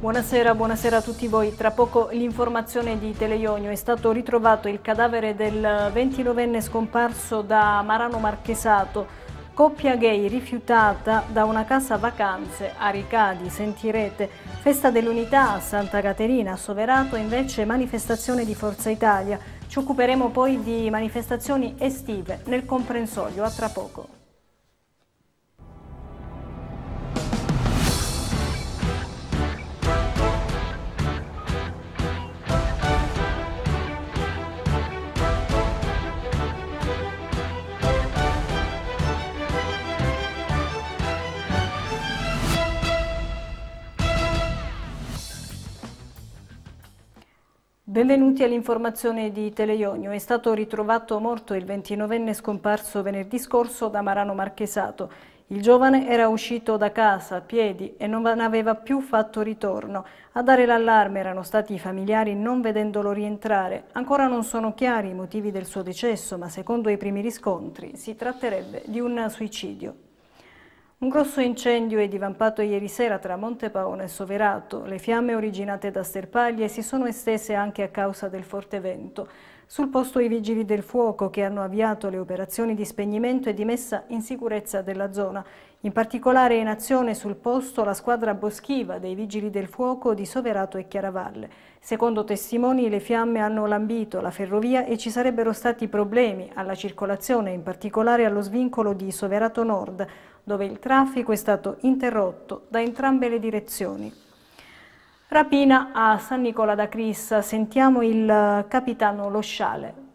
Buonasera, buonasera a tutti voi. Tra poco l'informazione di Teleionio. È stato ritrovato il cadavere del 29enne scomparso da Marano Marchesato. Coppia gay rifiutata da una casa vacanze a Ricadi, sentirete. Festa dell'unità a Santa Caterina, a Soverato invece manifestazione di Forza Italia. Ci occuperemo poi di manifestazioni estive nel comprensorio. A tra poco. Benvenuti all'informazione di Teleionio. È stato ritrovato morto il 29enne scomparso venerdì scorso da Marano Marchesato. Il giovane era uscito da casa a piedi e non aveva più fatto ritorno. A dare l'allarme erano stati i familiari non vedendolo rientrare. Ancora non sono chiari i motivi del suo decesso, ma secondo i primi riscontri si tratterebbe di un suicidio. Un grosso incendio è divampato ieri sera tra Monte Montepaone e Soverato. Le fiamme originate da sterpaglie si sono estese anche a causa del forte vento. Sul posto i vigili del fuoco che hanno avviato le operazioni di spegnimento e di messa in sicurezza della zona. In particolare in azione sul posto la squadra boschiva dei vigili del fuoco di Soverato e Chiaravalle. Secondo testimoni le fiamme hanno lambito la ferrovia e ci sarebbero stati problemi alla circolazione, in particolare allo svincolo di Soverato Nord dove il traffico è stato interrotto da entrambe le direzioni. Rapina a San Nicola da Crissa, sentiamo il capitano Losciale.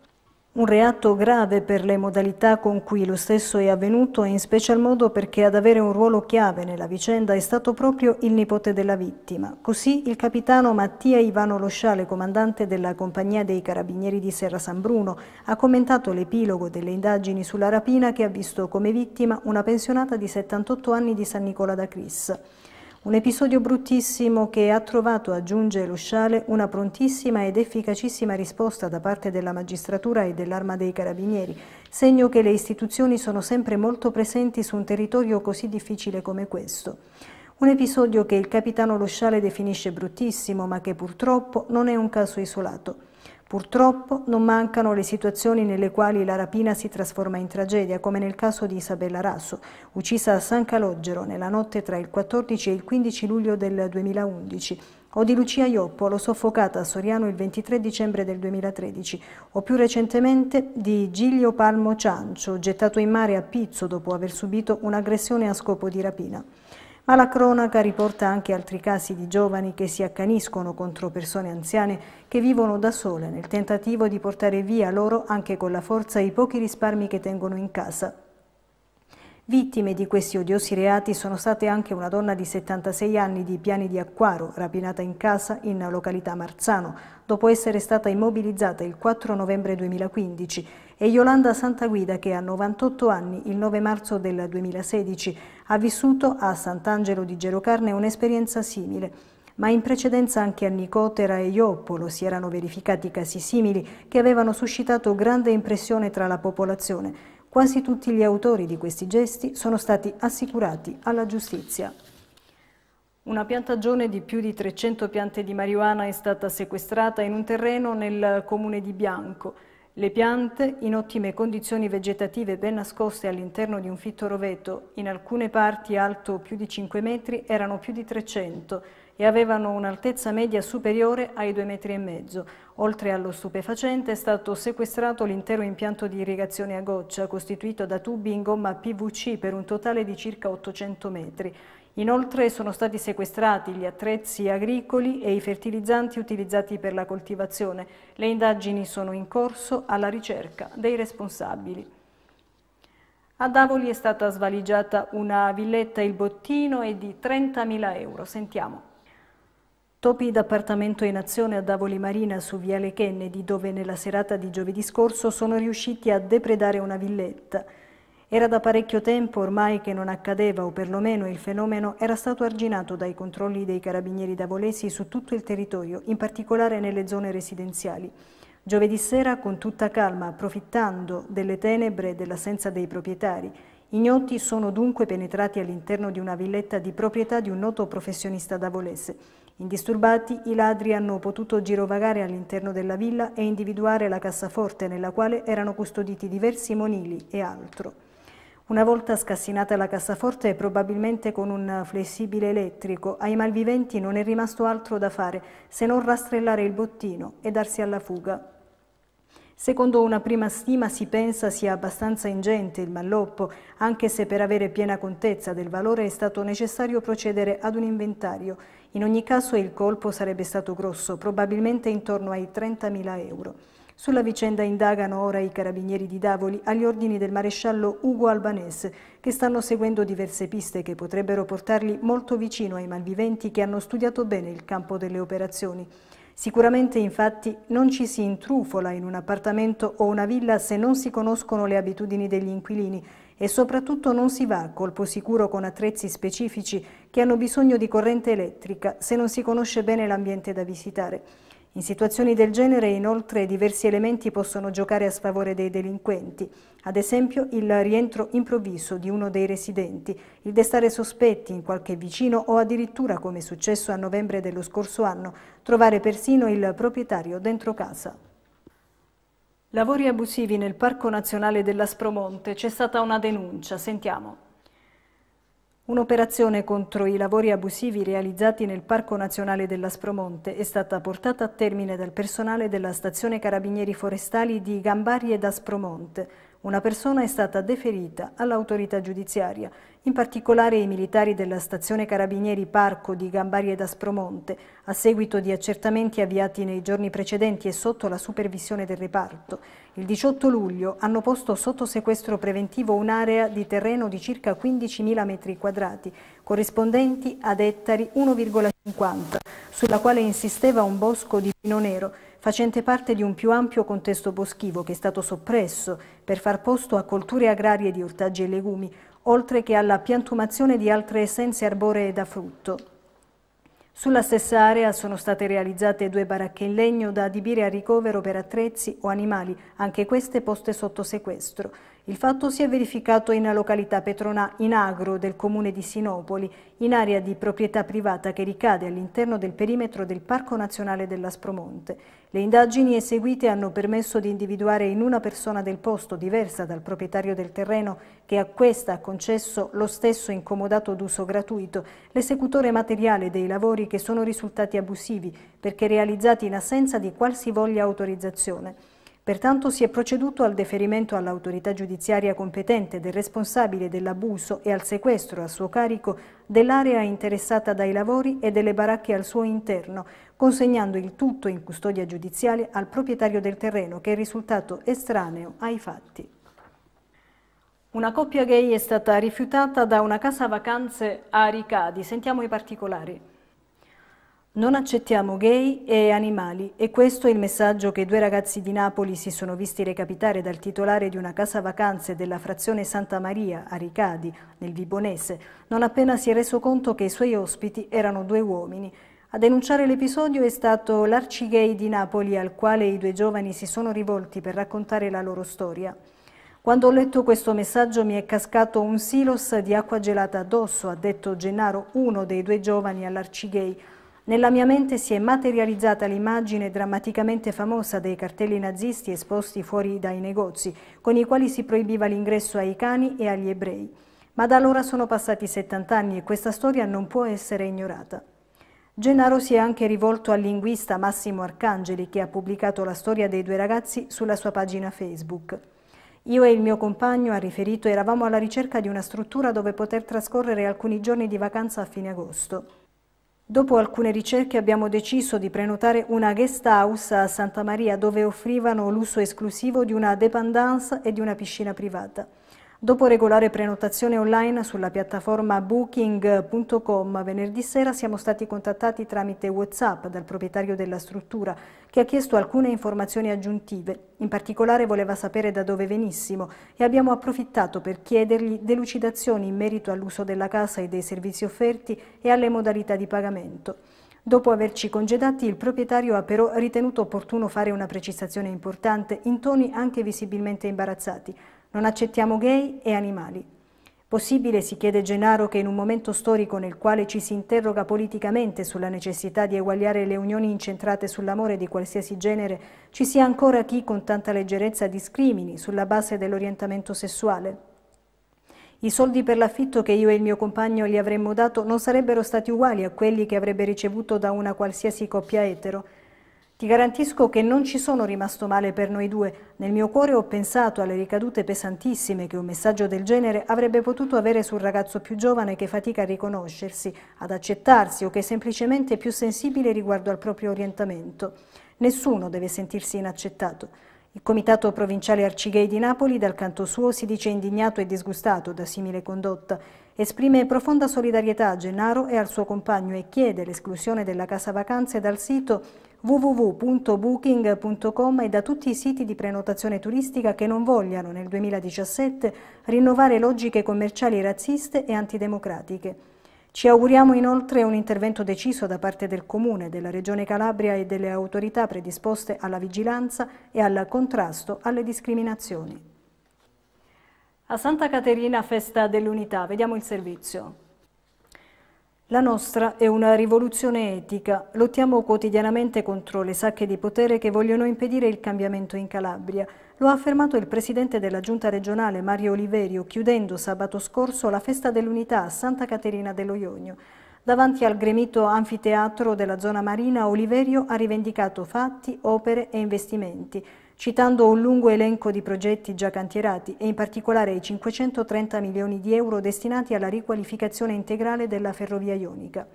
Un reato grave per le modalità con cui lo stesso è avvenuto e in special modo perché ad avere un ruolo chiave nella vicenda è stato proprio il nipote della vittima. Così il capitano Mattia Ivano Losciale, comandante della compagnia dei carabinieri di Serra San Bruno, ha commentato l'epilogo delle indagini sulla rapina che ha visto come vittima una pensionata di 78 anni di San Nicola da Cris. Un episodio bruttissimo che ha trovato, aggiunge Lusciale, una prontissima ed efficacissima risposta da parte della magistratura e dell'arma dei carabinieri, segno che le istituzioni sono sempre molto presenti su un territorio così difficile come questo. Un episodio che il capitano Lusciale definisce bruttissimo, ma che purtroppo non è un caso isolato. Purtroppo non mancano le situazioni nelle quali la rapina si trasforma in tragedia, come nel caso di Isabella Rasso, uccisa a San Calogero nella notte tra il 14 e il 15 luglio del 2011, o di Lucia Ioppolo, soffocata a Soriano il 23 dicembre del 2013, o più recentemente di Giglio Palmo Ciancio, gettato in mare a Pizzo dopo aver subito un'aggressione a scopo di rapina. Ma la cronaca riporta anche altri casi di giovani che si accaniscono contro persone anziane che vivono da sole nel tentativo di portare via loro anche con la forza i pochi risparmi che tengono in casa. Vittime di questi odiosi reati sono state anche una donna di 76 anni di Piani di Acquaro, rapinata in casa in località Marzano, dopo essere stata immobilizzata il 4 novembre 2015, e Yolanda Santaguida che a 98 anni, il 9 marzo del 2016, ha vissuto a Sant'Angelo di Gerocarne un'esperienza simile. Ma in precedenza anche a Nicotera e Ioppolo si erano verificati casi simili che avevano suscitato grande impressione tra la popolazione Quasi tutti gli autori di questi gesti sono stati assicurati alla giustizia. Una piantagione di più di 300 piante di marijuana è stata sequestrata in un terreno nel comune di Bianco. Le piante, in ottime condizioni vegetative ben nascoste all'interno di un fitto roveto, in alcune parti alto più di 5 metri, erano più di 300 e avevano un'altezza media superiore ai due metri. e mezzo. Oltre allo stupefacente è stato sequestrato l'intero impianto di irrigazione a goccia costituito da tubi in gomma PVC per un totale di circa 800 metri. Inoltre sono stati sequestrati gli attrezzi agricoli e i fertilizzanti utilizzati per la coltivazione. Le indagini sono in corso alla ricerca dei responsabili. A Davoli è stata svaligiata una villetta Il Bottino è di 30.000 euro. Sentiamo. Topi d'appartamento in azione a Davoli Marina su Viale Kennedy, dove nella serata di giovedì scorso sono riusciti a depredare una villetta. Era da parecchio tempo ormai che non accadeva, o perlomeno il fenomeno era stato arginato dai controlli dei carabinieri davolesi su tutto il territorio, in particolare nelle zone residenziali. Giovedì sera, con tutta calma, approfittando delle tenebre e dell'assenza dei proprietari, ignoti sono dunque penetrati all'interno di una villetta di proprietà di un noto professionista davolese. Indisturbati, i ladri hanno potuto girovagare all'interno della villa e individuare la cassaforte nella quale erano custoditi diversi monili e altro. Una volta scassinata la cassaforte, probabilmente con un flessibile elettrico, ai malviventi non è rimasto altro da fare se non rastrellare il bottino e darsi alla fuga. Secondo una prima stima si pensa sia abbastanza ingente il malloppo, anche se per avere piena contezza del valore è stato necessario procedere ad un inventario in ogni caso il colpo sarebbe stato grosso, probabilmente intorno ai 30.000 euro. Sulla vicenda indagano ora i carabinieri di Davoli agli ordini del maresciallo Ugo Albanese, che stanno seguendo diverse piste che potrebbero portarli molto vicino ai malviventi che hanno studiato bene il campo delle operazioni. Sicuramente infatti non ci si intrufola in un appartamento o una villa se non si conoscono le abitudini degli inquilini e soprattutto non si va a colpo sicuro con attrezzi specifici che hanno bisogno di corrente elettrica se non si conosce bene l'ambiente da visitare. In situazioni del genere inoltre diversi elementi possono giocare a sfavore dei delinquenti, ad esempio il rientro improvviso di uno dei residenti, il destare sospetti in qualche vicino o addirittura, come è successo a novembre dello scorso anno, trovare persino il proprietario dentro casa. Lavori abusivi nel Parco Nazionale dell'Aspromonte. C'è stata una denuncia, sentiamo. Un'operazione contro i lavori abusivi realizzati nel Parco Nazionale dell'Aspromonte è stata portata a termine dal personale della stazione Carabinieri Forestali di Gambari ed Aspromonte. Una persona è stata deferita all'autorità giudiziaria in particolare i militari della stazione Carabinieri Parco di Gambari ed Aspromonte, a seguito di accertamenti avviati nei giorni precedenti e sotto la supervisione del reparto. Il 18 luglio hanno posto sotto sequestro preventivo un'area di terreno di circa 15.000 metri quadrati, corrispondenti ad ettari 1,50, sulla quale insisteva un bosco di pino nero, facente parte di un più ampio contesto boschivo che è stato soppresso per far posto a colture agrarie di ortaggi e legumi, oltre che alla piantumazione di altre essenze arboree da frutto. Sulla stessa area sono state realizzate due baracche in legno da adibire a ricovero per attrezzi o animali, anche queste poste sotto sequestro. Il fatto si è verificato in una località Petrona in agro del comune di Sinopoli, in area di proprietà privata che ricade all'interno del perimetro del Parco Nazionale dell'Aspromonte. Le indagini eseguite hanno permesso di individuare in una persona del posto, diversa dal proprietario del terreno, che a questa ha concesso lo stesso incomodato d'uso gratuito, l'esecutore materiale dei lavori che sono risultati abusivi perché realizzati in assenza di qualsivoglia autorizzazione. Pertanto si è proceduto al deferimento all'autorità giudiziaria competente del responsabile dell'abuso e al sequestro a suo carico dell'area interessata dai lavori e delle baracche al suo interno, consegnando il tutto in custodia giudiziale al proprietario del terreno che è risultato estraneo ai fatti. Una coppia gay è stata rifiutata da una casa vacanze a Aricadi. Sentiamo i particolari. Non accettiamo gay e animali e questo è il messaggio che due ragazzi di Napoli si sono visti recapitare dal titolare di una casa vacanze della frazione Santa Maria a Ricadi, nel Vibonese, non appena si è reso conto che i suoi ospiti erano due uomini. A denunciare l'episodio è stato l'arcigay di Napoli al quale i due giovani si sono rivolti per raccontare la loro storia. Quando ho letto questo messaggio mi è cascato un silos di acqua gelata addosso, ha detto Gennaro, uno dei due giovani all'Arcigay. Nella mia mente si è materializzata l'immagine drammaticamente famosa dei cartelli nazisti esposti fuori dai negozi, con i quali si proibiva l'ingresso ai cani e agli ebrei. Ma da allora sono passati 70 anni e questa storia non può essere ignorata. Gennaro si è anche rivolto al linguista Massimo Arcangeli che ha pubblicato la storia dei due ragazzi sulla sua pagina Facebook. Io e il mio compagno, ha riferito, eravamo alla ricerca di una struttura dove poter trascorrere alcuni giorni di vacanza a fine agosto. Dopo alcune ricerche abbiamo deciso di prenotare una guest house a Santa Maria dove offrivano l'uso esclusivo di una dépendance e di una piscina privata. Dopo regolare prenotazione online sulla piattaforma booking.com, venerdì sera siamo stati contattati tramite WhatsApp dal proprietario della struttura che ha chiesto alcune informazioni aggiuntive. In particolare voleva sapere da dove venissimo e abbiamo approfittato per chiedergli delucidazioni in merito all'uso della casa e dei servizi offerti e alle modalità di pagamento. Dopo averci congedati, il proprietario ha però ritenuto opportuno fare una precisazione importante in toni anche visibilmente imbarazzati. Non accettiamo gay e animali. Possibile, si chiede Gennaro, che in un momento storico nel quale ci si interroga politicamente sulla necessità di eguagliare le unioni incentrate sull'amore di qualsiasi genere, ci sia ancora chi con tanta leggerezza discrimini sulla base dell'orientamento sessuale? I soldi per l'affitto che io e il mio compagno gli avremmo dato non sarebbero stati uguali a quelli che avrebbe ricevuto da una qualsiasi coppia etero, ti garantisco che non ci sono rimasto male per noi due. Nel mio cuore ho pensato alle ricadute pesantissime che un messaggio del genere avrebbe potuto avere sul ragazzo più giovane che fatica a riconoscersi, ad accettarsi o che è semplicemente più sensibile riguardo al proprio orientamento. Nessuno deve sentirsi inaccettato. Il Comitato Provinciale Arcighei di Napoli, dal canto suo, si dice indignato e disgustato da simile condotta. Esprime profonda solidarietà a Gennaro e al suo compagno e chiede l'esclusione della casa vacanze dal sito www.booking.com e da tutti i siti di prenotazione turistica che non vogliano nel 2017 rinnovare logiche commerciali razziste e antidemocratiche. Ci auguriamo inoltre un intervento deciso da parte del Comune, della Regione Calabria e delle autorità predisposte alla vigilanza e al contrasto alle discriminazioni. A Santa Caterina, festa dell'unità, vediamo il servizio. La nostra è una rivoluzione etica. Lottiamo quotidianamente contro le sacche di potere che vogliono impedire il cambiamento in Calabria. Lo ha affermato il presidente della giunta regionale Mario Oliverio chiudendo sabato scorso la festa dell'unità a Santa Caterina dello Ionio. Davanti al gremito anfiteatro della zona marina Oliverio ha rivendicato fatti, opere e investimenti citando un lungo elenco di progetti già cantierati e in particolare i 530 milioni di euro destinati alla riqualificazione integrale della ferrovia ionica.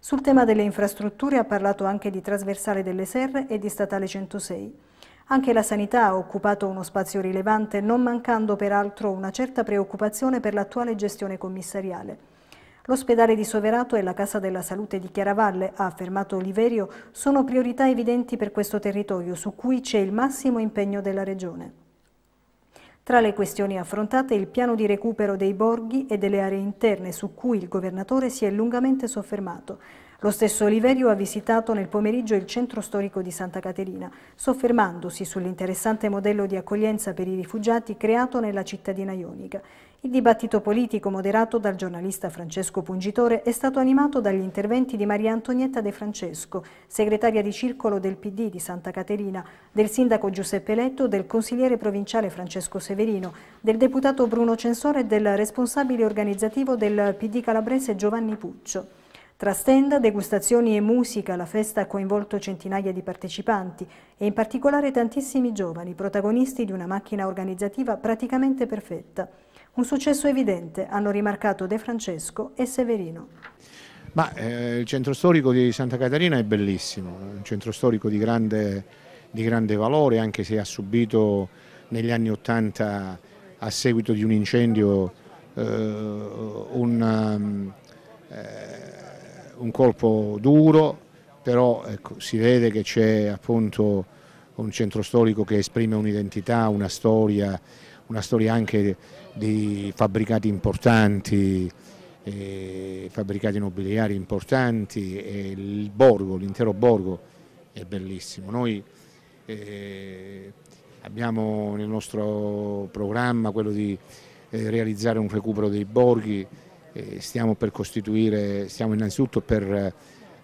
Sul tema delle infrastrutture ha parlato anche di trasversale delle serre e di statale 106. Anche la sanità ha occupato uno spazio rilevante, non mancando peraltro una certa preoccupazione per l'attuale gestione commissariale. L'ospedale di Soverato e la Casa della Salute di Chiaravalle, ha affermato Oliverio, sono priorità evidenti per questo territorio su cui c'è il massimo impegno della Regione. Tra le questioni affrontate il piano di recupero dei borghi e delle aree interne su cui il governatore si è lungamente soffermato. Lo stesso Oliverio ha visitato nel pomeriggio il centro storico di Santa Caterina, soffermandosi sull'interessante modello di accoglienza per i rifugiati creato nella cittadina ionica. Il dibattito politico moderato dal giornalista Francesco Pungitore è stato animato dagli interventi di Maria Antonietta De Francesco, segretaria di circolo del PD di Santa Caterina, del sindaco Giuseppe Letto, del consigliere provinciale Francesco Severino, del deputato Bruno Censore e del responsabile organizzativo del PD calabrese Giovanni Puccio. Tra stenda, degustazioni e musica, la festa ha coinvolto centinaia di partecipanti e in particolare tantissimi giovani, protagonisti di una macchina organizzativa praticamente perfetta. Un successo evidente, hanno rimarcato De Francesco e Severino. Ma eh, il centro storico di Santa Caterina è bellissimo, un centro storico di grande, di grande valore, anche se ha subito negli anni Ottanta, a seguito di un incendio, eh, un, eh, un, colpo duro, però ecco, si vede che c'è appunto un centro storico che esprime un'identità, una storia, una storia anche di fabbricati importanti, eh, fabbricati nobiliari importanti e il borgo, l'intero borgo è bellissimo. Noi eh, abbiamo nel nostro programma quello di eh, realizzare un recupero dei borghi, eh, stiamo per costituire, stiamo innanzitutto per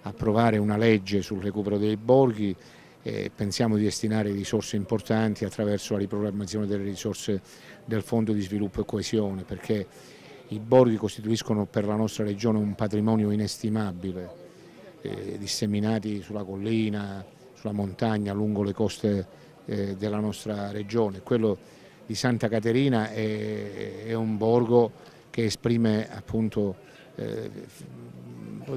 approvare una legge sul recupero dei borghi eh, pensiamo di destinare risorse importanti attraverso la riprogrammazione delle risorse del Fondo di Sviluppo e Coesione perché i borghi costituiscono per la nostra regione un patrimonio inestimabile, eh, disseminati sulla collina, sulla montagna, lungo le coste eh, della nostra regione. Quello di Santa Caterina è, è un borgo che esprime appunto eh,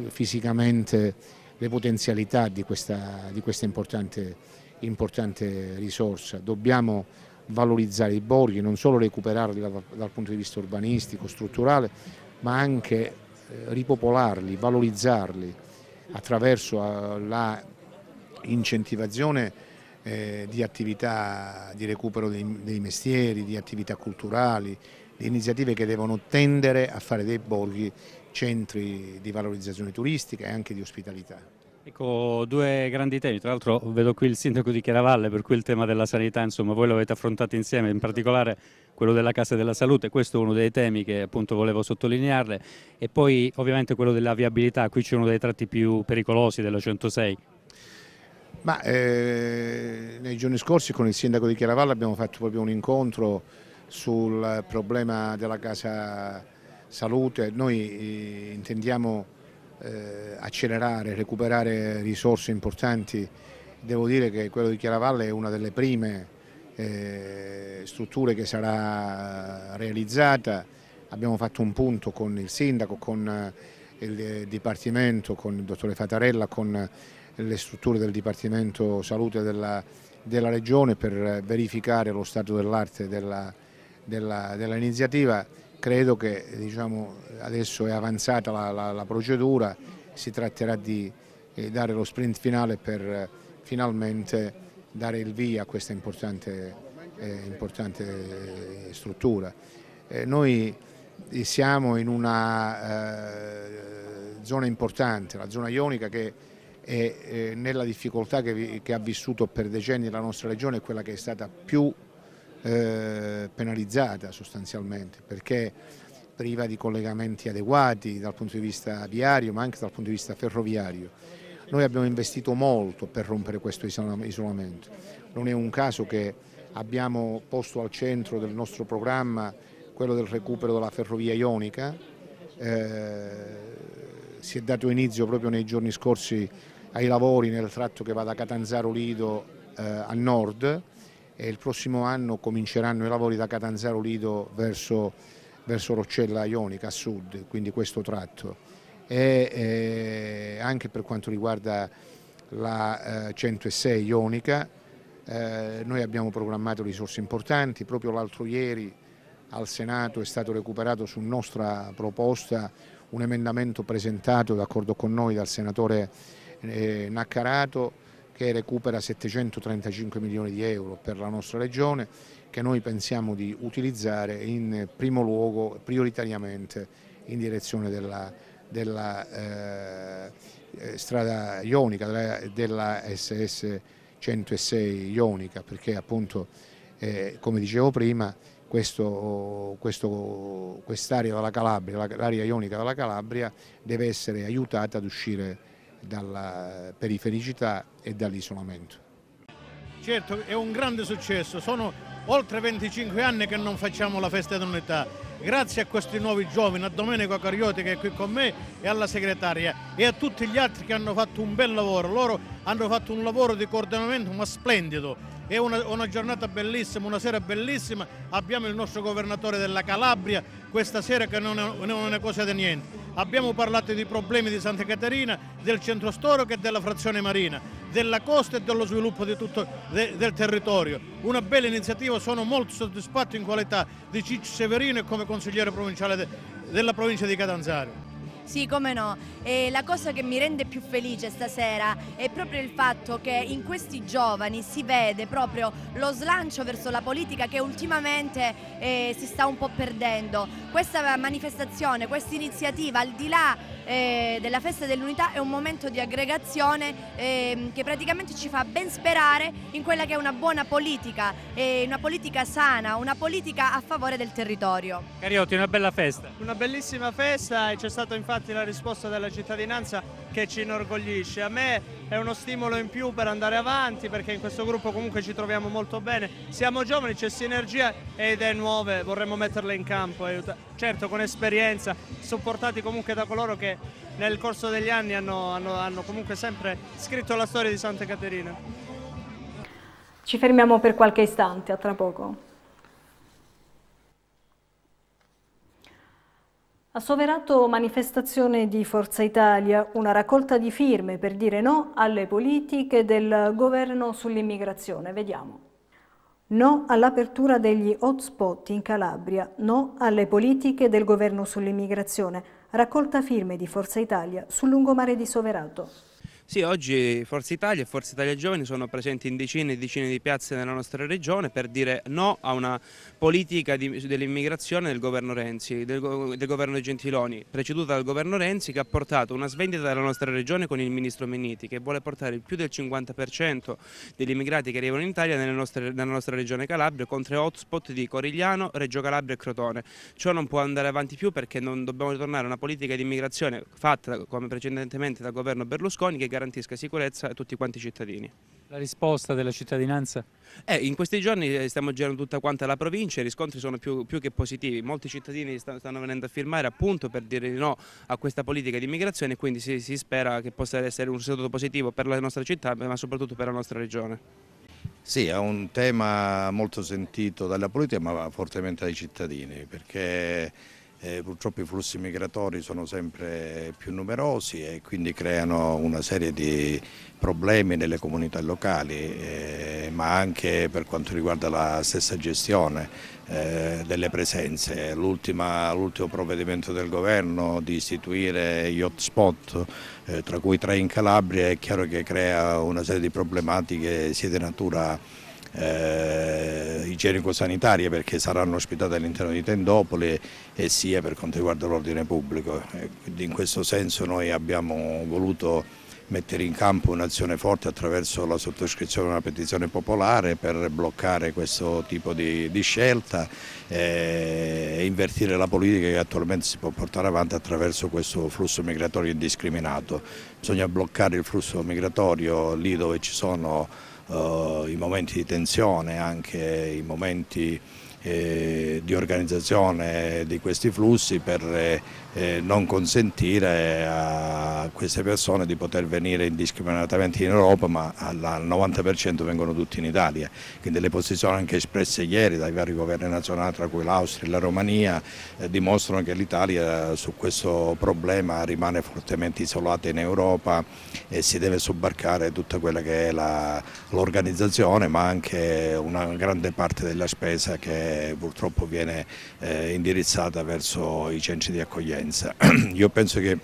fisicamente le potenzialità di questa, di questa importante, importante, risorsa. Dobbiamo valorizzare i borghi, non solo recuperarli dal, dal punto di vista urbanistico, strutturale, ma anche eh, ripopolarli, valorizzarli attraverso eh, la eh, di attività di recupero dei, dei mestieri, di attività culturali, di iniziative che devono tendere a fare dei borghi centri di valorizzazione turistica e anche di ospitalità. Ecco, due grandi temi, tra l'altro vedo qui il sindaco di Chiaravalle, per cui il tema della sanità, insomma, voi lo avete affrontato insieme, in particolare quello della Casa della Salute, questo è uno dei temi che appunto volevo sottolinearle, e poi ovviamente quello della viabilità, qui c'è uno dei tratti più pericolosi della 106. Ma eh, nei giorni scorsi con il sindaco di Chiaravalle abbiamo fatto proprio un incontro sul problema della Casa salute, noi eh, intendiamo eh, accelerare, recuperare risorse importanti, devo dire che quello di Chiaravalle è una delle prime eh, strutture che sarà realizzata, abbiamo fatto un punto con il sindaco, con eh, il eh, Dipartimento, con il dottore Fatarella, con le strutture del Dipartimento Salute della, della Regione per verificare lo stato dell'arte dell'iniziativa. della credo che diciamo, adesso è avanzata la, la, la, procedura, si tratterà di eh, dare lo sprint finale per eh, finalmente dare il via a questa importante, eh, importante eh, struttura. Eh, noi eh, siamo in una zona importante, la zona ionica che è nella difficoltà che, vi, che ha vissuto per decenni la nostra regione, è quella che è stata più eh, penalizzata sostanzialmente perché priva di collegamenti adeguati dal punto di vista viario ma anche dal punto di vista ferroviario. Noi abbiamo investito molto per rompere questo isolamento, non è un caso che abbiamo posto al centro del nostro programma quello del recupero della ferrovia ionica, eh, si è dato inizio proprio nei giorni scorsi ai lavori nel tratto che va da Catanzaro Lido eh, a nord, e il prossimo anno cominceranno i lavori da Catanzaro Lido verso, verso Roccella Ionica a sud, quindi questo tratto. E, eh, anche per quanto riguarda la eh, 106 Ionica, eh, noi abbiamo programmato risorse importanti, proprio l'altro ieri al Senato è stato recuperato su nostra proposta un emendamento presentato d'accordo con noi dal senatore eh, Naccarato che recupera 735 milioni di euro per la nostra regione che noi pensiamo di utilizzare in primo luogo prioritariamente in direzione della, della eh, eh strada ionica, della, della SS 106 ionica perché appunto eh, come dicevo prima quest'area quest della Calabria, l'area ionica della Calabria deve essere aiutata ad uscire dalla perifericità e dall'isolamento. Certo, è un grande successo, sono oltre 25 anni che non facciamo la festa dell'unità. Grazie a questi nuovi giovani, a Domenico Carioti che è qui con me e alla segretaria e a tutti gli altri che hanno fatto un bel lavoro. Loro hanno fatto un lavoro di coordinamento ma splendido. È una, una giornata bellissima, una sera bellissima. Abbiamo il nostro governatore della Calabria questa sera che non è, non è una cosa di niente Abbiamo parlato di problemi di Santa Caterina, del centro storico e della frazione marina, della costa e dello sviluppo di tutto de, del territorio. Una bella iniziativa, sono molto soddisfatto in qualità di Ciccio Severino e come consigliere provinciale de, della provincia di Catanzaro. Sì, come no. E la cosa che mi rende più felice stasera è proprio il fatto che in questi giovani si vede proprio lo slancio verso la politica che ultimamente eh, si sta un po' perdendo. Questa manifestazione, questa iniziativa, al di là eh, della festa dell'unità è un momento di aggregazione eh, che praticamente ci fa ben sperare in quella che è una buona politica, eh, una politica sana, una politica a favore del territorio. Cariotti, una bella festa. Una bellissima festa e c'è stata infatti la risposta della cittadinanza che ci inorgoglisce. A me è uno stimolo in più per andare avanti perché in questo gruppo comunque ci troviamo molto bene, siamo giovani, c'è sinergia e idee nuove, vorremmo metterle in campo, certo con esperienza, supportati comunque da coloro che nel corso degli anni hanno, hanno, hanno comunque sempre scritto la storia di Santa Caterina. Ci fermiamo per qualche istante, a tra poco. A Soverato manifestazione di Forza Italia, una raccolta di firme per dire no alle politiche del governo sull'immigrazione. Vediamo. No all'apertura degli hotspot in Calabria, no alle politiche del governo sull'immigrazione. Raccolta firme di Forza Italia sul lungomare di Soverato. Sì, oggi Forza Italia e Forza Italia Giovani sono presenti in decine e decine di piazze nella nostra regione per dire no a una politica dell'immigrazione del governo Renzi, del, del, governo Gentiloni, preceduta dal governo Renzi che ha portato una svendita della nostra regione con il ministro Menniti che vuole portare più del 50% degli immigrati che arrivano in Italia nostre, nella nostra regione Calabria con tre hotspot di Corigliano, Reggio Calabria e Crotone. Ciò non può andare avanti più perché non dobbiamo ritornare a una politica di immigrazione fatta come precedentemente dal governo Berlusconi che garantisca sicurezza a tutti quanti i cittadini. La risposta della cittadinanza? Eh, in questi giorni eh, stiamo girando tutta quanta la provincia e i riscontri sono più, più, che positivi. Molti cittadini stanno venendo a firmare appunto per dire no a questa politica di immigrazione e quindi si, si spera che possa essere un risultato positivo per la nostra città ma soprattutto per la nostra regione. Sì, è un tema molto sentito dalla politica ma fortemente dai cittadini perché eh, purtroppo i flussi migratori sono sempre più numerosi e quindi creano una serie di problemi nelle comunità locali, eh, ma anche per quanto riguarda la stessa gestione eh, delle presenze. L'ultimo provvedimento del governo di istituire gli hotspot, eh, tra cui tre in Calabria, è chiaro che crea una serie di problematiche sia di natura eh, igienico-sanitarie perché saranno ospitate all'interno di Tendopoli e sia per quanto riguarda l'ordine pubblico. Eh, quindi in questo senso noi abbiamo voluto mettere in campo un'azione forte attraverso la sottoscrizione di una petizione popolare per bloccare questo tipo di, di scelta eh, e invertire la politica che attualmente si può portare avanti attraverso questo flusso migratorio indiscriminato. Bisogna bloccare il flusso migratorio lì dove ci sono eh, i momenti di tensione, anche i momenti eh, di organizzazione di questi flussi per eh, eh, non consentire a queste persone di poter venire indiscriminatamente in Europa, ma al 90% vengono tutti in Italia. Quindi le posizioni anche espresse ieri dai vari governi nazionali, tra cui l'Austria e la Romania, eh, dimostrano che l'Italia su questo problema rimane fortemente isolata in Europa e si deve sobbarcare tutta quella che è l'organizzazione, ma anche una grande parte della spesa che purtroppo viene eh, indirizzata verso i centri di accoglienza convivenza. Io penso che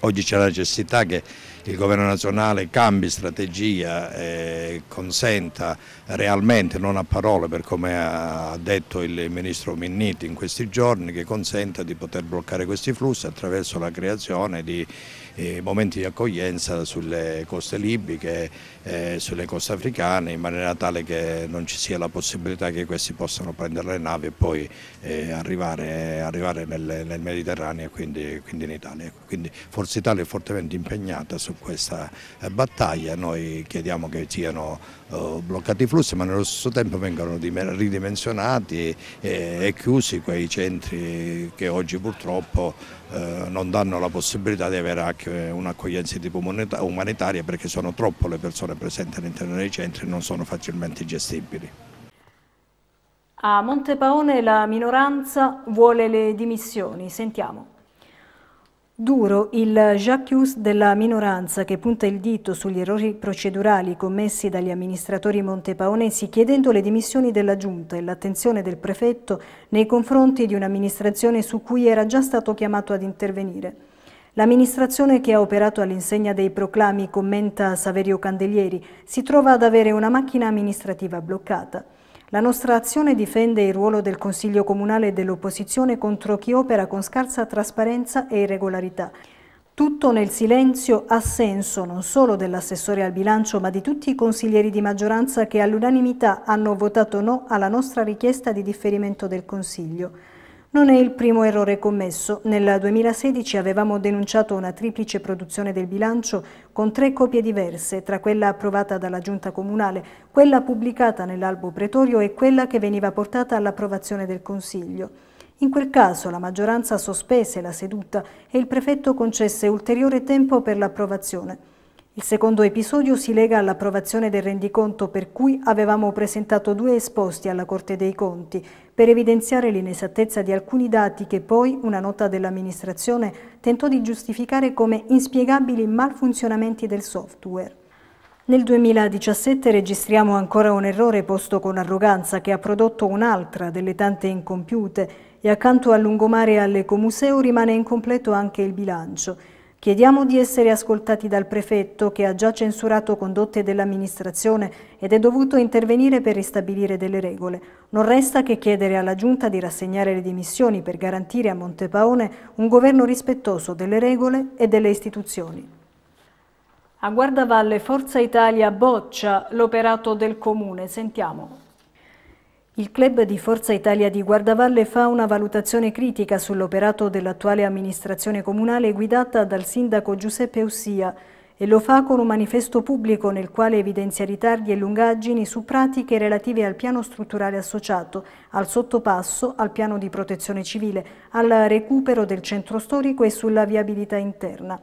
oggi c'è la necessità che il governo nazionale cambi strategia e consenta realmente, non a parole per come ha detto il ministro Minniti in questi giorni, che consenta di poter bloccare questi flussi attraverso la creazione di eh, momenti di accoglienza sulle coste libiche, eh, sulle coste africane, in maniera tale che non ci sia la possibilità che questi possano prendere le navi e poi eh, arrivare, arrivare nel, nel, Mediterraneo e quindi, quindi, in Italia. Ecco, quindi Forza Italia è fortemente impegnata su questa eh, battaglia, noi chiediamo che siano eh, bloccati i flussi ma nello stesso tempo vengono ridimensionati e, e, chiusi quei centri che oggi purtroppo eh, non danno la possibilità di avere anche un'accoglienza di tipo umanitaria perché sono troppo le persone presenti all'interno dei centri e non sono facilmente gestibili. A Montepaone la minoranza vuole le dimissioni, sentiamo. Duro il j'accuse della minoranza che punta il dito sugli errori procedurali commessi dagli amministratori montepaonesi chiedendo le dimissioni della giunta e l'attenzione del prefetto nei confronti di un'amministrazione su cui era già stato chiamato ad intervenire. L'amministrazione che ha operato all'insegna dei proclami, commenta Saverio Candelieri, si trova ad avere una macchina amministrativa bloccata. La nostra azione difende il ruolo del Consiglio Comunale e dell'opposizione contro chi opera con scarsa trasparenza e irregolarità. Tutto nel silenzio assenso non solo dell'assessore al bilancio ma di tutti i consiglieri di maggioranza che all'unanimità hanno votato no alla nostra richiesta di differimento del Consiglio. Non è il primo errore commesso. Nel 2016 avevamo denunciato una triplice produzione del bilancio con tre copie diverse, tra quella approvata dalla Giunta Comunale, quella pubblicata nell'albo pretorio e quella che veniva portata all'approvazione del Consiglio. In quel caso la maggioranza sospese la seduta e il prefetto concesse ulteriore tempo per l'approvazione. Il secondo episodio si lega all'approvazione del rendiconto per cui avevamo presentato due esposti alla Corte dei Conti per evidenziare l'inesattezza di alcuni dati che poi una nota dell'amministrazione tentò di giustificare come inspiegabili malfunzionamenti del software. Nel 2017 registriamo ancora un errore posto con arroganza che ha prodotto un'altra delle tante incompiute e accanto al lungomare e all'ecomuseo rimane incompleto anche il bilancio. Chiediamo di essere ascoltati dal prefetto che ha già censurato condotte dell'amministrazione ed è dovuto intervenire per ristabilire delle regole. Non resta che chiedere alla Giunta di rassegnare le dimissioni per garantire a Montepaone un governo rispettoso delle regole e delle istituzioni. A Guardavalle Forza Italia boccia l'operato del comune. Sentiamo. Il club di Forza Italia di Guardavalle fa una valutazione critica sull'operato dell'attuale amministrazione comunale guidata dal sindaco Giuseppe Ussia e lo fa con un manifesto pubblico nel quale evidenzia ritardi e lungaggini su pratiche relative al piano strutturale associato, al sottopasso, al piano di protezione civile, al recupero del centro storico e sulla viabilità interna.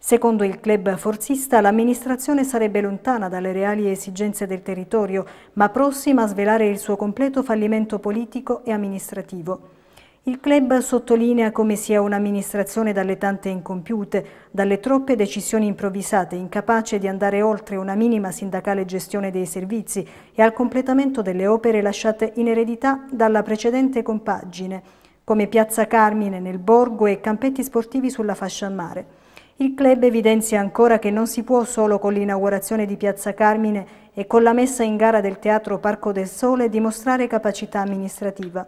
Secondo il club forzista l'amministrazione sarebbe lontana dalle reali esigenze del territorio, ma prossima a svelare il suo completo fallimento politico e amministrativo. Il club sottolinea come sia un'amministrazione dalle tante incompiute, dalle troppe decisioni improvvisate, incapace di andare oltre una minima sindacale gestione dei servizi e al completamento delle opere lasciate in eredità dalla precedente compagine, come Piazza Carmine nel Borgo e campetti sportivi sulla fascia a mare. Il club evidenzia ancora che non si può solo con l'inaugurazione di Piazza Carmine e con la messa in gara del Teatro Parco del Sole dimostrare capacità amministrativa.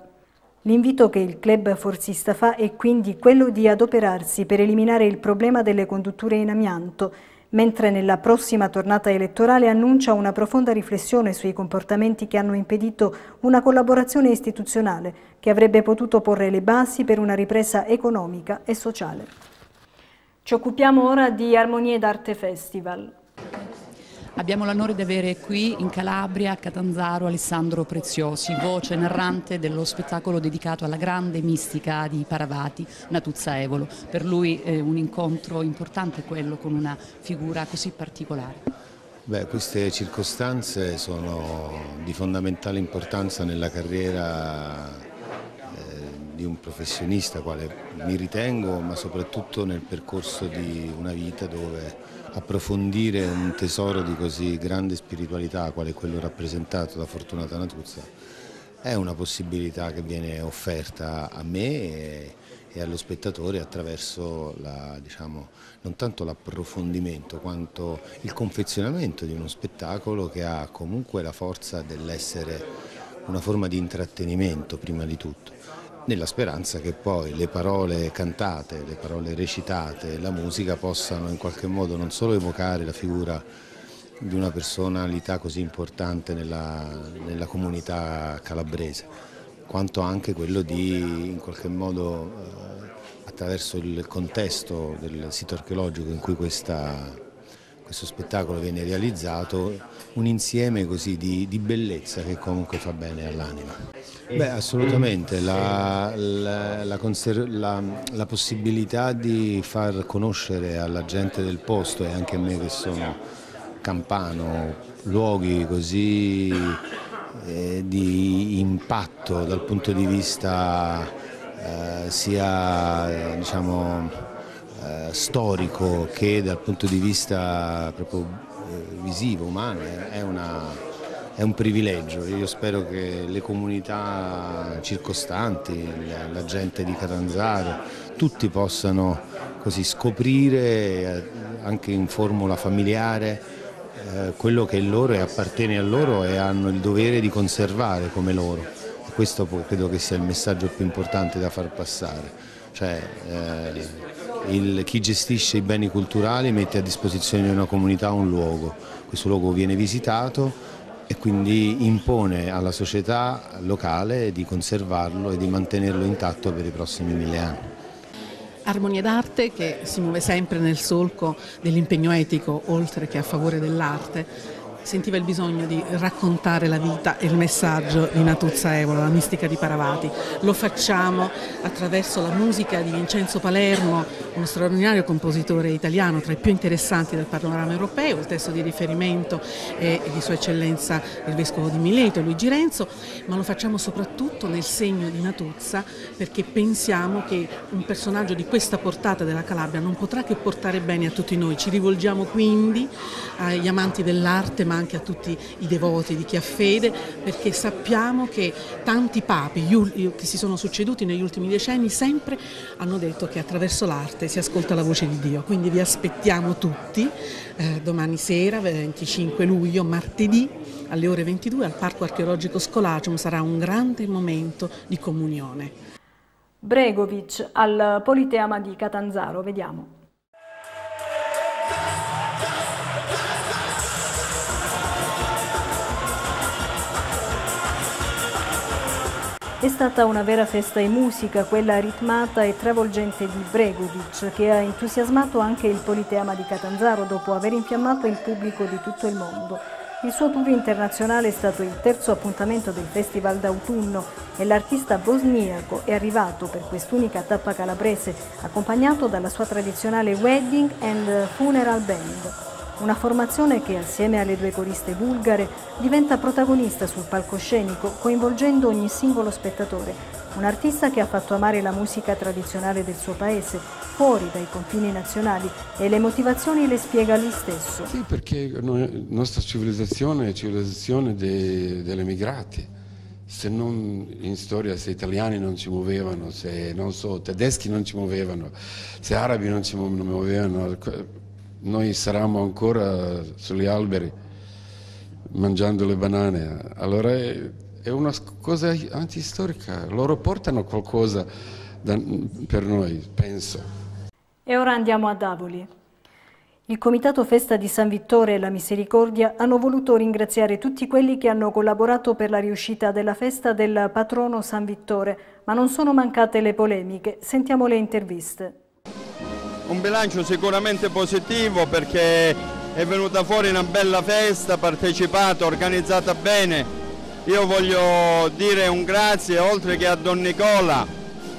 L'invito che il club forzista fa è quindi quello di adoperarsi per eliminare il problema delle condutture in amianto, mentre nella prossima tornata elettorale annuncia una profonda riflessione sui comportamenti che hanno impedito una collaborazione istituzionale che avrebbe potuto porre le basi per una ripresa economica e sociale. Ci occupiamo ora di Armonie d'Arte Festival. Abbiamo l'onore di avere qui in Calabria a Catanzaro Alessandro Preziosi, voce narrante dello spettacolo dedicato alla grande mistica di Paravati, Natuzza Evolo. Per lui è eh, un incontro importante quello con una figura così particolare. Beh, queste circostanze sono di fondamentale importanza nella carriera di un professionista quale mi ritengo, ma soprattutto nel percorso di una vita dove approfondire un tesoro di così grande spiritualità quale quello rappresentato da Fortunata Natuzza è una possibilità che viene offerta a me e, allo spettatore attraverso la, diciamo, non tanto l'approfondimento quanto il confezionamento di uno spettacolo che ha comunque la forza dell'essere una forma di intrattenimento prima di tutto nella speranza che poi le parole cantate, le parole recitate, la musica possano in qualche modo non solo evocare la figura di una personalità così importante nella, nella comunità calabrese, quanto anche quello di in qualche modo eh, attraverso il contesto del sito archeologico in cui questa questo spettacolo viene realizzato un insieme così di, di bellezza che comunque fa bene all'anima. Beh, assolutamente, la, la, la, la, possibilità di far conoscere alla gente del posto e anche a me che sono campano, luoghi così eh, di impatto dal punto di vista eh, sia eh, diciamo eh, storico che dal punto di vista proprio eh, visivo, umano, è, una, è, un privilegio. Io spero che le comunità circostanti, la, la gente di Catanzaro, tutti possano così scoprire eh, anche in formula familiare eh, quello che è loro e appartiene a loro e hanno il dovere di conservare come loro. Questo credo che sia il messaggio più importante da far passare. Cioè, eh, il, chi gestisce i beni culturali mette a disposizione di una comunità un luogo, questo luogo viene visitato e quindi impone alla società locale di conservarlo e di mantenerlo intatto per i prossimi mille anni. Armonia d'arte che si muove sempre nel solco dell'impegno etico oltre che a favore dell'arte sentiva il bisogno di raccontare la vita e il messaggio di Natuzza Evola, la mistica di Paravati. Lo facciamo attraverso la musica di Vincenzo Palermo, uno straordinario compositore italiano, tra i più interessanti del panorama europeo, il testo di riferimento è di Sua Eccellenza il Vescovo di Mileto, Luigi Renzo, ma lo facciamo soprattutto nel segno di Natuzza perché pensiamo che un personaggio di questa portata della Calabria non potrà che portare bene a tutti noi. Ci rivolgiamo quindi agli amanti dell'arte, ma anche a tutti i devoti di chi ha fede, perché sappiamo che tanti papi che si sono succeduti negli ultimi decenni sempre hanno detto che attraverso l'arte si ascolta la voce di Dio. Quindi vi aspettiamo tutti eh, domani sera, 25 luglio, martedì alle ore 22 al Parco Archeologico Scolacium sarà un grande momento di comunione. Bregovic al Politeama di Catanzaro, vediamo. È stata una vera festa in musica, quella ritmata e travolgente di Bregovic, che ha entusiasmato anche il Politeama di Catanzaro dopo aver infiammato il pubblico di tutto il mondo. Il suo tour internazionale è stato il terzo appuntamento del Festival d'autunno e l'artista bosniaco è arrivato per quest'unica tappa calabrese, accompagnato dalla sua tradizionale wedding and funeral band una formazione che assieme alle due coriste bulgare diventa protagonista sul palcoscenico coinvolgendo ogni singolo spettatore, un artista che ha fatto amare la musica tradizionale del suo paese fuori dai confini nazionali e le motivazioni le spiega lui stesso. Sì, perché la nostra civilizzazione è civilizzazione dei, degli emigrati se non in storia se italiani non ci muovevano, se non so, tedeschi non ci muovevano, se arabi non ci muovevano, noi saremmo ancora sugli alberi mangiando le banane. Allora è, è una cosa antistorica, loro portano qualcosa da, per noi, penso. E ora andiamo a Davoli. Il Comitato Festa di San Vittore e la Misericordia hanno voluto ringraziare tutti quelli che hanno collaborato per la riuscita della festa del patrono San Vittore, ma non sono mancate le polemiche. Sentiamo le interviste un bilancio sicuramente positivo perché è venuta fuori una bella festa, partecipata, organizzata bene. Io voglio dire un grazie oltre che a Don Nicola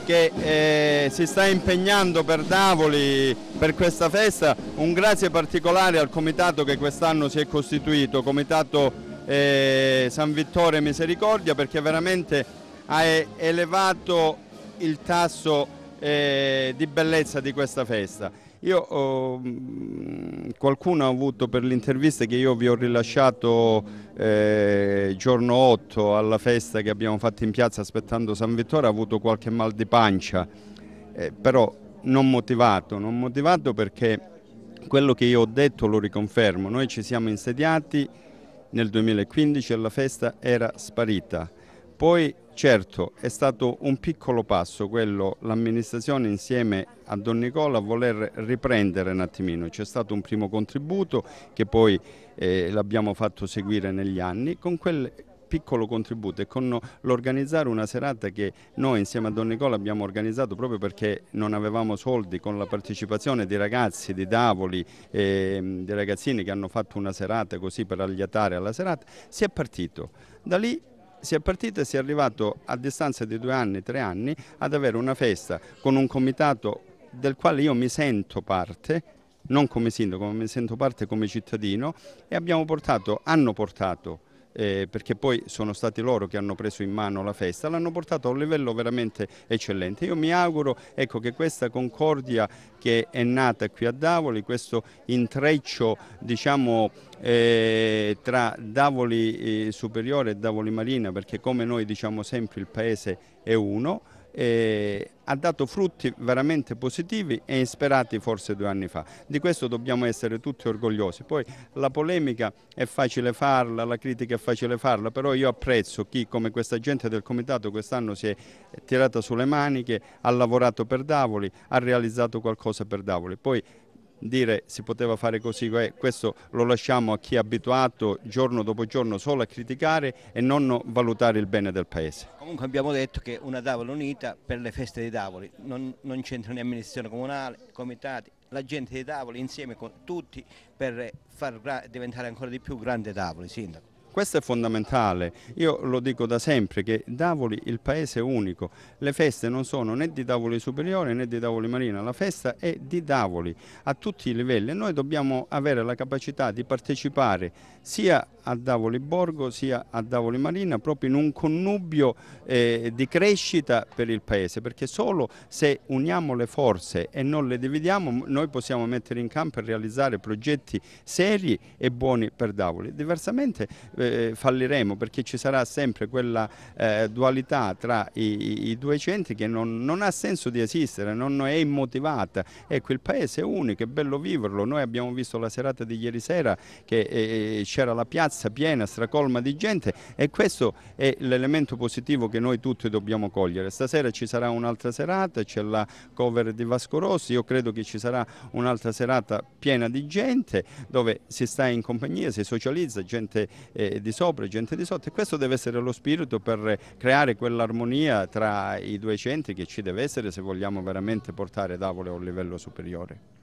che eh, si sta impegnando per Davoli per questa festa, un grazie particolare al comitato che quest'anno si è costituito, comitato eh, San Vittore Misericordia perché veramente ha elevato il tasso eh, di bellezza di questa festa. Io oh, qualcuno ha avuto per l'intervista che io vi ho rilasciato eh, giorno 8 alla festa che abbiamo fatto in piazza aspettando San Vittorio, ha avuto qualche mal di pancia, eh, però non motivato, non motivato perché quello che io ho detto lo riconfermo, noi ci siamo insediati nel 2015 e la festa era sparita, poi Certo, è stato un piccolo passo quello, l'amministrazione insieme a Don Nicola a voler riprendere un attimino, c'è stato un primo contributo che poi eh, l'abbiamo fatto seguire negli anni con quel piccolo contributo e con l'organizzare una serata che noi insieme a Don Nicola abbiamo organizzato proprio perché non avevamo soldi con la partecipazione di ragazzi, di tavoli, eh, di ragazzini che hanno fatto una serata così per agliatare alla serata, si è partito. Da lì si è partito e si è arrivato a distanza di due anni, tre anni ad avere una festa con un comitato del quale io mi sento parte non come sindaco ma mi sento parte come cittadino e portato, hanno portato eh, perché poi sono stati loro che hanno preso in mano la festa, l'hanno portato a un livello veramente eccellente. Io mi auguro ecco, che questa concordia che è nata qui a Davoli, questo intreccio diciamo, eh, tra Davoli eh, Superiore e Davoli Marina, perché come noi diciamo sempre il paese è uno, eh, ha dato frutti veramente positivi e insperati forse due anni fa. Di questo dobbiamo essere tutti orgogliosi. Poi la polemica è facile farla, la critica è facile farla, però io apprezzo chi come questa gente del comitato quest'anno si è tirata sulle maniche, ha lavorato per Davoli, ha realizzato qualcosa per Davoli. Poi dire si poteva fare così, eh, questo lo lasciamo a chi è abituato giorno dopo giorno solo a criticare e non valutare il bene del Paese. Comunque abbiamo detto che una tavola unita per le feste dei tavoli, non, non c'entra né amministrazione comunale, comitati, la gente dei tavoli insieme con tutti per far diventare ancora di più grande tavoli, Sindaco. Questo è fondamentale, io lo dico da sempre che Davoli il paese è unico, le feste non sono né di Davoli Superiore né di Davoli Marina, la festa è di Davoli a tutti i livelli e noi dobbiamo avere la capacità di partecipare sia a Davoli Borgo sia a Davoli Marina proprio in un connubio eh, di crescita per il paese perché solo se uniamo le forze e non le dividiamo noi possiamo mettere in campo e realizzare progetti seri e buoni per Davoli. Diversamente eh, falliremo perché ci sarà sempre quella eh, dualità tra i, i, due centri che non, non, ha senso di esistere, non è immotivata. Ecco, il paese è unico, è bello viverlo. Noi abbiamo visto la serata di ieri sera che eh, eh, c'era la piazza piena, stracolma di gente e questo è l'elemento positivo che noi tutti dobbiamo cogliere. Stasera ci sarà un'altra serata, c'è la cover di Vasco Rossi, io credo che ci sarà un'altra serata piena di gente dove si sta in compagnia, si socializza, gente eh, di sopra e gente di sotto e questo deve essere lo spirito per creare quell'armonia tra i due centri che ci deve essere se vogliamo veramente portare tavole a un livello superiore.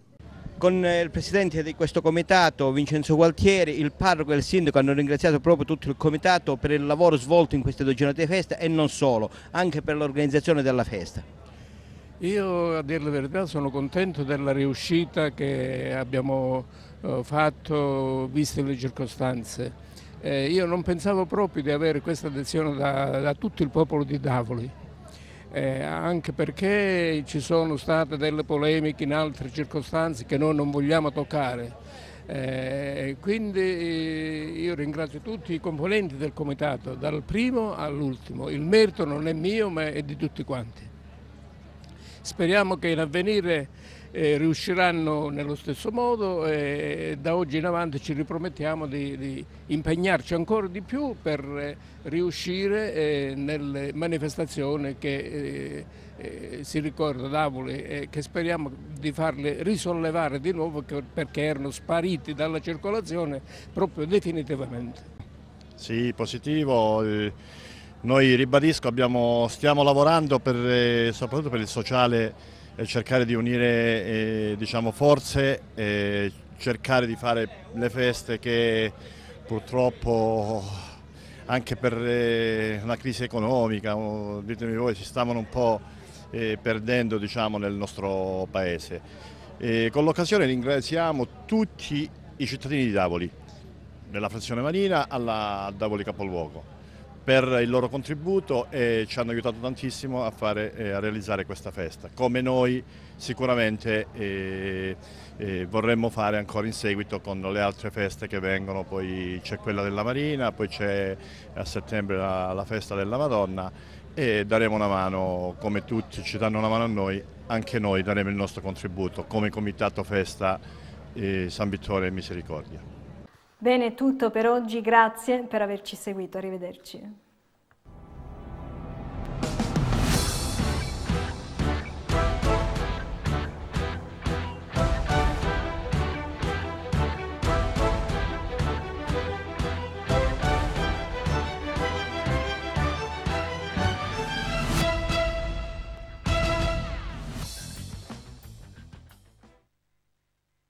Con eh, il presidente di questo comitato, Vincenzo Gualtieri, il parroco e il sindaco hanno ringraziato proprio tutto il comitato per il lavoro svolto in queste due giornate di festa e non solo, anche per l'organizzazione della festa. Io a dire la verità sono contento della riuscita che abbiamo eh, fatto viste le circostanze eh, io non pensavo proprio di avere questa adesione da, da tutto il popolo di Davoli. Eh, anche perché ci sono state delle polemiche in altre circostanze che noi non vogliamo toccare. Eh, quindi eh, io ringrazio tutti i componenti del comitato, dal primo all'ultimo. Il merito non è mio ma è di tutti quanti. Speriamo che in avvenire eh, riusciranno nello stesso modo e da oggi in avanti ci ripromettiamo di, di impegnarci ancora di più per riuscire eh, nelle manifestazioni che eh, eh, si ricorda Davoli e eh, che speriamo di farle risollevare di nuovo perché erano spariti dalla circolazione proprio definitivamente. Sì, positivo. Noi ribadisco, abbiamo, stiamo lavorando per, soprattutto per il sociale cercare di unire eh, diciamo, forze, eh, cercare di fare le feste che purtroppo anche per eh, una crisi economica, ditemi voi, si stavano un po' eh, perdendo diciamo, nel nostro paese. con l'occasione ringraziamo tutti i cittadini di Davoli, della frazione Marina alla Davoli Capoluogo per il loro contributo e ci hanno aiutato tantissimo a, fare, eh, a realizzare questa festa. Come noi sicuramente eh, eh, vorremmo fare ancora in seguito con le altre feste che vengono, poi c'è quella della Marina, poi c'è a settembre la, la festa della Madonna e daremo una mano, come tutti ci danno una mano a noi, anche noi daremo il nostro contributo come Comitato Festa eh, San Vittore e Misericordia. Bene, è tutto per oggi, grazie per averci seguito, arrivederci.